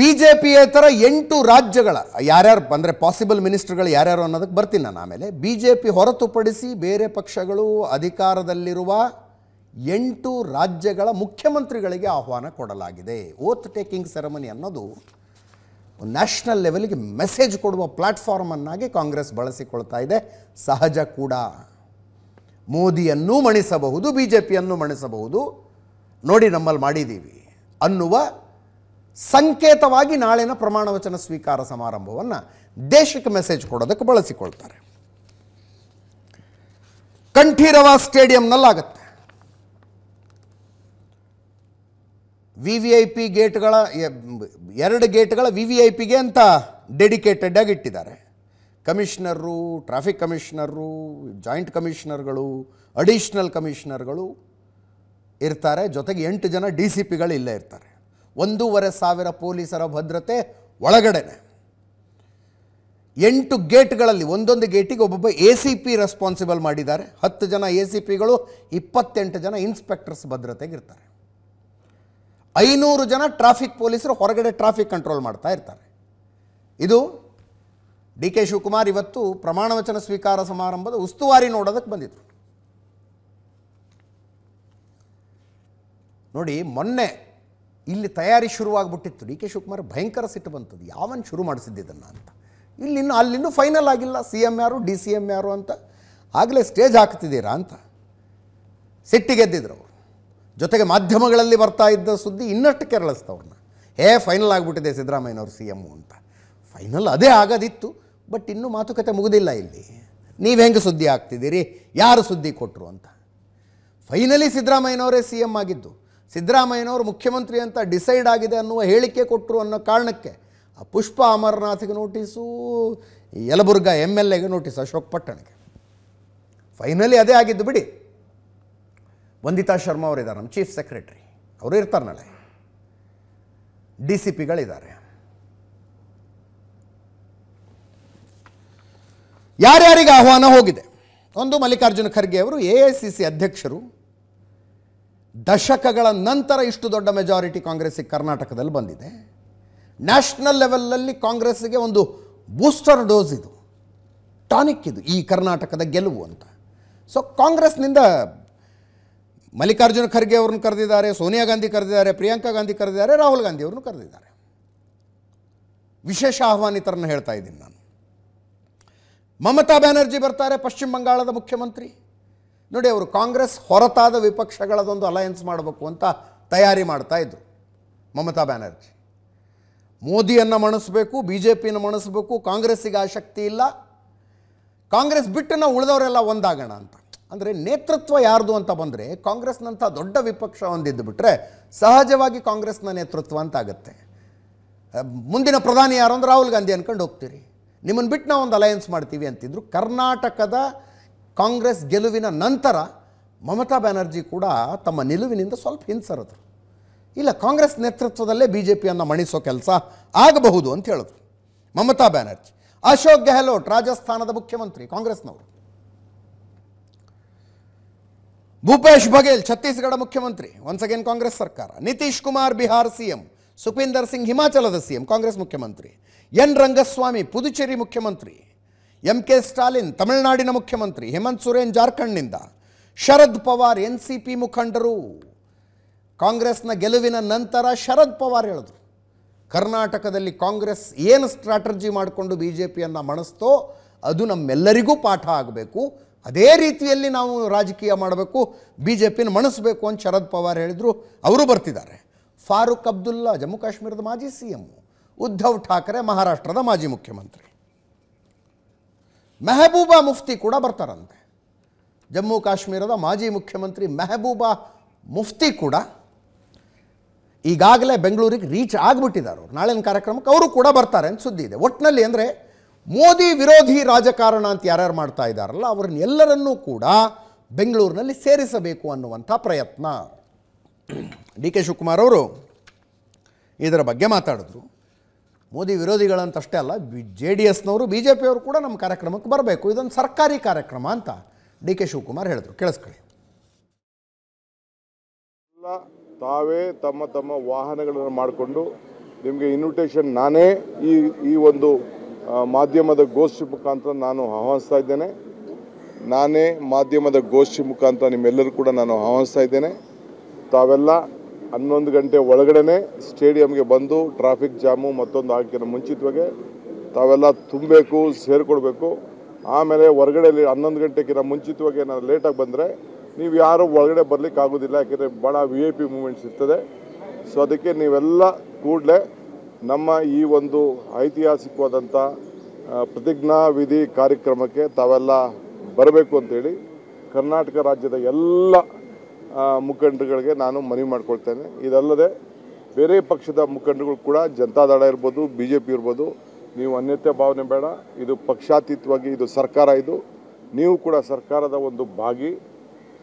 B J ಪಿಯೇತರ ಎಂಟು ರಾಜ್ಯಗಳ ಯಾರ್ಯಾರು ಅಂದರೆ ಪಾಸಿಬಲ್ ಮಿನಿಸ್ಟರ್ಗಳು ಯಾರ್ಯಾರು ಅನ್ನೋದಕ್ಕೆ ಬರ್ತೀನಿ ನಾನು ಆಮೇಲೆ ಬಿ ಜೆ ಪಿ ಹೊರತುಪಡಿಸಿ ಬೇರೆ ಪಕ್ಷಗಳು ಅಧಿಕಾರದಲ್ಲಿರುವ ಎಂಟು ರಾಜ್ಯಗಳ ಮುಖ್ಯಮಂತ್ರಿಗಳಿಗೆ ಆಹ್ವಾನ ಕೊಡಲಾಗಿದೆ ಓತ್ ಟೇಕಿಂಗ್ ಸೆರೆಮನಿ ಅನ್ನೋದು ನ್ಯಾಷನಲ್ ಲೆವೆಲ್ಗೆ ಮೆಸೇಜ್ ಕೊಡುವ ಪ್ಲ್ಯಾಟ್ಫಾರ್ಮನ್ನಾಗಿ ಕಾಂಗ್ರೆಸ್ ಬಳಸಿಕೊಳ್ತಾ ಇದೆ ಸಹಜ ಕೂಡ ಮೋದಿಯನ್ನು ಮಣಿಸಬಹುದು ಬಿ ಜೆ ಪಿಯನ್ನು ಮಣಿಸಬಹುದು ನೋಡಿ ನಮ್ಮಲ್ಲಿ ಮಾಡಿದ್ದೀವಿ ಅನ್ನುವ ಸಂಕೇತವಾಗಿ ನಾಳಿನ ಪ್ರಮಾಣವಚನ ಸ್ವೀಕಾರ ಸಮಾರಂಭವನ್ನು ದೇಶಕ್ಕೆ ಮೆಸೇಜ್ ಕೊಡೋದಕ್ಕೆ ಬಳಸಿಕೊಳ್ತಾರೆ ಕಂಠೀರವ ಸ್ಟೇಡಿಯಂನಲ್ಲಾಗತ್ತೆ ವಿ ವಿ ಐ ಪಿ ಗೇಟ್ಗಳ ಎರಡು ಗೇಟ್ಗಳ ವಿ ವಿ ಐ ಪಿಗೆ ಅಂತ ಡೆಡಿಕೇಟೆಡ್ ಆಗಿ ಇಟ್ಟಿದ್ದಾರೆ ಕಮಿಷನರು ಟ್ರಾಫಿಕ್ ಕಮಿಷನರು ಜಾಯಿಂಟ್ ಕಮಿಷನರ್ಗಳು ಅಡಿಷ್ನಲ್ ಕಮಿಷನರ್ಗಳು ಇರ್ತಾರೆ ಜೊತೆಗೆ ಎಂಟು ಜನ ಡಿ ಸಿ ಪಿಗಳು ಇಲ್ಲೇ ಇರ್ತಾರೆ ಒಂದೂವರೆ ಸಾವಿರ ಪೊಲೀಸರ ಭದ್ರತೆ ಒಳಗಡೆನೆ ಎಂಟು ಗೇಟ್ಗಳಲ್ಲಿ ಒಂದೊಂದು ಗೇಟಿಗೆ ಒಬ್ಬೊಬ್ಬ ಎ ಸಿ ಪಿ ರೆಸ್ಪಾನ್ಸಿಬಲ್ ಮಾಡಿದ್ದಾರೆ ಹತ್ತು ಜನ ಎ ಸಿ ಪಿಗಳು ಇಪ್ಪತ್ತೆಂಟು ಜನ ಇನ್ಸ್ಪೆಕ್ಟರ್ಸ್ ಭದ್ರತೆಗಿರ್ತಾರೆ ಐನೂರು ಜನ ಟ್ರಾಫಿಕ್ ಪೊಲೀಸರು ಹೊರಗಡೆ ಟ್ರಾಫಿಕ್ ಕಂಟ್ರೋಲ್ ಮಾಡ್ತಾ ಇರ್ತಾರೆ ಇದು ಡಿ ಕೆ ಶಿವಕುಮಾರ್ ಇವತ್ತು ಪ್ರಮಾಣವಚನ ಸ್ವೀಕಾರ ಸಮಾರಂಭದ ಉಸ್ತುವಾರಿ ನೋಡೋದಕ್ಕೆ ಬಂದಿದ್ರು ನೋಡಿ ಮೊನ್ನೆ ಇಲ್ಲಿ ತಯಾರಿ ಶುರುವಾಗ್ಬಿಟ್ಟಿತ್ತು ಡಿ ಕೆ ಶಿವಕುಮಾರ್ ಭಯಂಕರ ಸಿಟ್ಟು ಬಂತದ್ದು ಯಾವನ್ನು ಶುರು ಮಾಡಿಸಿದ್ದಿದ್ದನ್ನು ಅಂತ ಇಲ್ಲಿನ್ನು ಅಲ್ಲಿನೂ ಫೈನಲ್ ಆಗಿಲ್ಲ ಸಿ ಎಮ್ ಯಾರು ಡಿ ಸಿ ಎಮ್ ಯಾರು ಅಂತ ಆಗಲೇ ಸ್ಟೇಜ್ ಹಾಕ್ತಿದ್ದೀರಾ ಅಂತ ಸಿಟ್ಟಿಗೆದ್ದಿದ್ರು ಅವರು ಜೊತೆಗೆ ಮಾಧ್ಯಮಗಳಲ್ಲಿ ಬರ್ತಾ ಇದ್ದ ಸುದ್ದಿ ಇನ್ನಷ್ಟು ಕೆರಳಿಸ್ತವ್ರನ್ನ ಹೇ ಫೈನಲ್ ಆಗಿಬಿಟ್ಟಿದೆ ಸಿದ್ದರಾಮಯ್ಯನವರು ಸಿ ಎಮ್ ಅಂತ ಫೈನಲ್ ಅದೇ ಆಗೋದಿತ್ತು ಬಟ್ ಇನ್ನೂ ಮಾತುಕತೆ ಮುಗಿದಿಲ್ಲ ಇಲ್ಲಿ ನೀವು ಹೆಂಗೆ ಸುದ್ದಿ ಆಗ್ತಿದ್ದೀರಿ ಯಾರು ಸುದ್ದಿ ಕೊಟ್ಟರು ಅಂತ ಫೈನಲಿ ಸಿದ್ದರಾಮಯ್ಯನವರೇ ಸಿ ಎಮ್ ಆಗಿದ್ದು ಸಿದ್ದರಾಮಯ್ಯನವರು ಮುಖ್ಯಮಂತ್ರಿ ಅಂತ ಡಿಸೈಡ್ ಆಗಿದೆ ಅನ್ನುವ ಹೇಳಿಕೆ ಕೊಟ್ಟರು ಅನ್ನೋ ಕಾರಣಕ್ಕೆ ಆ ಪುಷ್ಪ ಅಮರನಾಥ್ಗೆ ನೋಟಿಸು ಯಲಬುರ್ಗ ಎಮ್ ಎಲ್ ಎಗೆ ನೋಟಿಸ್ ಅಶೋಕ್ ಪಟ್ಟಣಕ್ಕೆ ಫೈನಲಿ ಅದೇ ಆಗಿದ್ದು ಬಿಡಿ ವಂದಿತಾ ಶರ್ಮಾ ಅವರಿದ್ದಾರೆ ನಮ್ಮ ಚೀಫ್ ಸೆಕ್ರೆಟರಿ ಅವರು ಇರ್ತಾರೆ ನಾಳೆ ಡಿ ಸಿ ಪಿಗಳಿದ್ದಾರೆ ಯಾರ್ಯಾರಿಗೆ ಆಹ್ವಾನ ಹೋಗಿದೆ ಒಂದು ಮಲ್ಲಿಕಾರ್ಜುನ ಖರ್ಗೆ ಅವರು ಎ ಐ ಸಿ ಸಿ ಅಧ್ಯಕ್ಷರು ದಶಕಗಳ ನಂತರ ಇಷ್ಟು ದೊಡ್ಡ ಮೆಜಾರಿಟಿ ಕಾಂಗ್ರೆಸ್ಸಿಗೆ ಕರ್ನಾಟಕದಲ್ಲಿ ಬಂದಿದೆ ನ್ಯಾಷನಲ್ ಲೆವೆಲ್ಲಲ್ಲಿ ಕಾಂಗ್ರೆಸ್ಸಿಗೆ ಒಂದು ಬೂಸ್ಟರ್ ಡೋಸ್ ಇದು ಟಾನಿಕ್ ಇದು ಈ ಕರ್ನಾಟಕದ ಗೆಲುವು ಅಂತ ಸೊ ಕಾಂಗ್ರೆಸ್ನಿಂದ ಮಲ್ಲಿಕಾರ್ಜುನ ಖರ್ಗೆ ಅವ್ರನ್ನ ಕರೆದಿದ್ದಾರೆ ಸೋನಿಯಾ ಗಾಂಧಿ ಕರೆದಿದ್ದಾರೆ ಪ್ರಿಯಾಂಕಾ ಗಾಂಧಿ ಕರೆದಿದ್ದಾರೆ ರಾಹುಲ್ ಗಾಂಧಿ ಅವ್ರನ್ನೂ ಕರೆದಿದ್ದಾರೆ ವಿಶೇಷ ಆಹ್ವಾನಿತರನ್ನು ಹೇಳ್ತಾ ಇದ್ದೀನಿ ನಾನು ಮಮತಾ ಬ್ಯಾನರ್ಜಿ ಬರ್ತಾರೆ ಪಶ್ಚಿಮ ಬಂಗಾಳದ ಮುಖ್ಯಮಂತ್ರಿ ನೋಡಿ ಅವರು ಕಾಂಗ್ರೆಸ್ ಹೊರತಾದ ವಿಪಕ್ಷಗಳದೊಂದು ಅಲಯನ್ಸ್ ಮಾಡಬೇಕು ಅಂತ ತಯಾರಿ ಮಾಡ್ತಾ ಇದ್ರು ಮಮತಾ ಬ್ಯಾನರ್ಜಿ ಮೋದಿಯನ್ನು ಮಣಿಸ್ಬೇಕು ಬಿ ಜೆ ಪಿನ ಮಣಿಸ್ಬೇಕು ಕಾಂಗ್ರೆಸ್ಸಿಗೆ ಆಸಕ್ತಿ ಇಲ್ಲ ಕಾಂಗ್ರೆಸ್ ಬಿಟ್ಟು ನಾವು ಉಳಿದವರೆಲ್ಲ ಒಂದಾಗೋಣ ಅಂತ ಅಂದರೆ ನೇತೃತ್ವ ಯಾರ್ದು ಅಂತ ಬಂದರೆ ಕಾಂಗ್ರೆಸ್ನಂಥ ದೊಡ್ಡ ವಿಪಕ್ಷ ಹೊಂದಿದ್ದು ಬಿಟ್ಟರೆ ಸಹಜವಾಗಿ ಕಾಂಗ್ರೆಸ್ನ ನೇತೃತ್ವ ಅಂತ ಮುಂದಿನ ಪ್ರಧಾನಿ ಯಾರು ಅಂದ್ರೆ ರಾಹುಲ್ ಗಾಂಧಿ ಅಂದ್ಕೊಂಡು ಹೋಗ್ತೀರಿ ನಿಮ್ಮನ್ನು ಬಿಟ್ಟು ನಾವು ಒಂದು ಅಲಯನ್ಸ್ ಮಾಡ್ತೀವಿ ಅಂತಿದ್ರು ಕರ್ನಾಟಕದ ಕಾಂಗ್ರೆಸ್ ಗೆಲುವಿನ ನಂತರ ಮಮತಾ ಬ್ಯಾನರ್ಜಿ ಕೂಡ ತಮ್ಮ ನಿಲುವಿನಿಂದ ಸ್ವಲ್ಪ ಹಿಂಸರದ್ರು ಇಲ್ಲ ಕಾಂಗ್ರೆಸ್ ನೇತೃತ್ವದಲ್ಲೇ ಬಿ ಜೆ ಪಿಯನ್ನು ಮಣಿಸೋ ಕೆಲಸ ಆಗಬಹುದು ಅಂತ ಹೇಳಿದ್ರು ಮಮತಾ ಬ್ಯಾನರ್ಜಿ ಅಶೋಕ್ ಗೆಹ್ಲೋಟ್ ರಾಜಸ್ಥಾನದ ಮುಖ್ಯಮಂತ್ರಿ ಕಾಂಗ್ರೆಸ್ನವರು ಭೂಪೇಶ್ ಬಘೇಲ್ ಛತ್ತೀಸ್ಗಢ ಮುಖ್ಯಮಂತ್ರಿ ಒನ್ಸ್ ಅಗೇನ್ ಕಾಂಗ್ರೆಸ್ ಸರ್ಕಾರ ನಿತೀಶ್ ಕುಮಾರ್ ಬಿಹಾರ್ ಸಿಎಂ ಸುಪೀಂದರ್ ಸಿಂಗ್ ಹಿಮಾಚಲದ ಸಿಎಂ ಕಾಂಗ್ರೆಸ್ ಮುಖ್ಯಮಂತ್ರಿ ಎನ್ ರಂಗಸ್ವಾಮಿ ಪುದುಚೇರಿ ಮುಖ್ಯಮಂತ್ರಿ ಎಂ ಕೆ ಸ್ಟಾಲಿನ್ ತಮಿಳುನಾಡಿನ ಮುಖ್ಯಮಂತ್ರಿ ಹೇಮಂತ್ ಸುರೇನ್ ಜಾರ್ಖಂಡ್ನಿಂದ Sharad Pawar N C P ಮುಖಂಡರು ಕಾಂಗ್ರೆಸ್ನ ಗೆಲುವಿನ ನಂತರ ಶರದ್ ಪವಾರ್ ಹೇಳಿದ್ರು ಕರ್ನಾಟಕದಲ್ಲಿ ಕಾಂಗ್ರೆಸ್ ಏನು ಸ್ಟ್ರಾಟರ್ಜಿ ಮಾಡಿಕೊಂಡು ಬಿ ಜೆ ಪಿಯನ್ನು ಮಣಸ್ತೋ ಅದು ನಮ್ಮೆಲ್ಲರಿಗೂ ಪಾಠ ಆಗಬೇಕು ಅದೇ ರೀತಿಯಲ್ಲಿ ನಾವು ರಾಜಕೀಯ ಮಾಡಬೇಕು ಬಿ ಜೆ ಪಿನ ಮಣಿಸ್ಬೇಕು ಅಂತ ಶರದ್ ಪವಾರ್ ಹೇಳಿದರು ಅವರು ಬರ್ತಿದ್ದಾರೆ ಫಾರೂಕ್ ಅಬ್ದುಲ್ಲಾ ಜಮ್ಮು ಕಾಶ್ಮೀರದ ಮಾಜಿ ಸಿ ಎಮ್ ಉದ್ಧವ್ ಠಾಕ್ರೆ ಮಹಾರಾಷ್ಟ್ರದ ಮಾಜಿ ಮುಖ್ಯಮಂತ್ರಿ ಮೆಹಬೂಬಾ ಮುಫ್ತಿ ಕೂಡ ಬರ್ತಾರಂತೆ ಜಮ್ಮು ಕಾಶ್ಮೀರದ ಮಾಜಿ ಮುಖ್ಯಮಂತ್ರಿ ಮೆಹಬೂಬಾ ಮುಫ್ತಿ ಕೂಡ ಈಗಾಗಲೇ ಬೆಂಗಳೂರಿಗೆ ರೀಚ್ ಆಗಿಬಿಟ್ಟಿದ್ದಾರೆ ಅವರು ನಾಳಿನ ಕಾರ್ಯಕ್ರಮಕ್ಕೆ ಅವರು ಕೂಡ ಬರ್ತಾರೆ ಅಂತ ಸುದ್ದಿ ಇದೆ ಒಟ್ಟಿನಲ್ಲಿ ಅಂದರೆ ಮೋದಿ ವಿರೋಧಿ ರಾಜಕಾರಣ ಅಂತ ಯಾರ್ಯಾರು ಮಾಡ್ತಾ ಇದ್ದಾರಲ್ಲ ಅವ್ರನ್ನೆಲ್ಲರನ್ನೂ ಎಲ್ಲರನ್ನೂ ಕೂಡ ಬೆಂಗಳೂರಿನಲ್ಲಿ ಸೇರಿಸಬೇಕು ಅನ್ನುವಂಥ ಪ್ರಯತ್ನ ಡಿ ಕೆ ಶಿವಕುಮಾರ್ ಅವರು ಇದರ ಬಗ್ಗೆ ಮಾತಾಡಿದ್ರು ಮೋದಿ ವಿರೋಧಿಗಳಂತಷ್ಟೇ ಅಲ್ಲ ಬಿ ಜೆ ಡಿ ಎಸ್ನವರು ಬಿ ಜೆ ಪಿಯವರು ಕೂಡ ನಮ್ಮ ಕಾರ್ಯಕ್ರಮಕ್ಕೆ ಬರಬೇಕು ಇದೊಂದು ಸರ್ಕಾರಿ ಕಾರ್ಯಕ್ರಮ ಅಂತ ಡಿ ಕೆ ಶಿವಕುಮಾರ್ ಹೇಳಿದರು ಕೇಳಿಸ್ಕೊಳ್ಳಿ ತಾವೇ ತಮ್ಮ ತಮ್ಮ ವಾಹನಗಳನ್ನು ಮಾಡಿಕೊಂಡು ನಿಮಗೆ ಇನ್ವಿಟೇಷನ್ ನಾನೇ ಈ ಈ ಒಂದು ಮಾಧ್ಯಮದ ಗೋಷ್ಠಿ ಮುಖಾಂತರ ನಾನು ಆಹ್ವಾನಿಸ್ತಾ ಇದ್ದೇನೆ ನಾನೇ ಮಾಧ್ಯಮದ ಗೋಷ್ಠಿ ಮುಖಾಂತರ ನಿಮ್ಮೆಲ್ಲರೂ ಕೂಡ ನಾನು ಆಹ್ವಾನಿಸ್ತಾ ಇದ್ದೇನೆ ತಾವೆಲ್ಲ ಹನ್ನೊಂದು ಗಂಟೆ ಒಳಗಡೆ ಸ್ಟೇಡಿಯಂಗೆ ಬಂದು ಟ್ರಾಫಿಕ್ ಜಾಮು ಮತ್ತೊಂದು ಹಾಕಿದ ಮುಂಚಿತವಾಗಿ ತಾವೆಲ್ಲ ತುಂಬಬೇಕು ಸೇರಿಕೊಡ್ಬೇಕು ಆಮೇಲೆ ಹೊರಗಡೆಯಲ್ಲಿ ಹನ್ನೊಂದು ಗಂಟೆಗಿಂತ ಮುಂಚಿತವಾಗಿ ಲೇಟಾಗಿ ಬಂದರೆ ನೀವು ಯಾರು ಒಳಗಡೆ ಬರಲಿಕ್ಕೆ ಆಗೋದಿಲ್ಲ ಯಾಕೆಂದರೆ ಭಾಳ ವಿ ಐ ಪಿ ಮೂಮೆಂಟ್ಸ್ ಇರ್ತದೆ ಸೊ ಅದಕ್ಕೆ ನೀವೆಲ್ಲ ಕೂಡಲೇ ನಮ್ಮ ಈ ಒಂದು ಐತಿಹಾಸಿಕವಾದಂಥ ಪ್ರತಿಜ್ಞಾವಿಧಿ ಕಾರ್ಯಕ್ರಮಕ್ಕೆ ತಾವೆಲ್ಲ ಬರಬೇಕು ಅಂತೇಳಿ ಕರ್ನಾಟಕ ರಾಜ್ಯದ ಎಲ್ಲ ಮುಖಂಡರುಗಳಿಗೆ ನಾನು ಮನವಿ ಮಾಡಿಕೊಳ್ತೇನೆ ಇದಲ್ಲದೆ ಬೇರೆ ಪಕ್ಷದ ಮುಖಂಡರುಗಳು ಕೂಡ ಜನತಾದಳ ಇರ್ಬೋದು ಬಿ ಜೆ ಪಿ ಇರ್ಬೋದು ನೀವು ಅನ್ಯತೆ ಭಾವನೆ ಬೇಡ ಇದು ಪಕ್ಷಾತೀತವಾಗಿ ಇದು ಸರ್ಕಾರ ಇದು ನೀವು ಕೂಡ ಸರ್ಕಾರದ ಒಂದು ಭಾಗಿ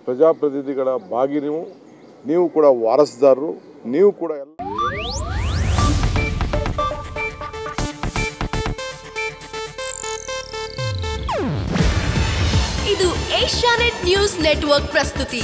ಪ್ರಜಾಪ್ರತಿನಿಧಿಗಳ ಭಾಗಿ ನೀವು ನೀವು ಕೂಡ ವಾರಸುದಾರರು ನೀವು ಕೂಡ ಎಲ್ಲ ಇದು ಏಷ್ಯಾನೆಟ್ ನ್ಯೂಸ್ ನೆಟ್ವರ್ಕ್ ಪ್ರಸ್ತುತಿ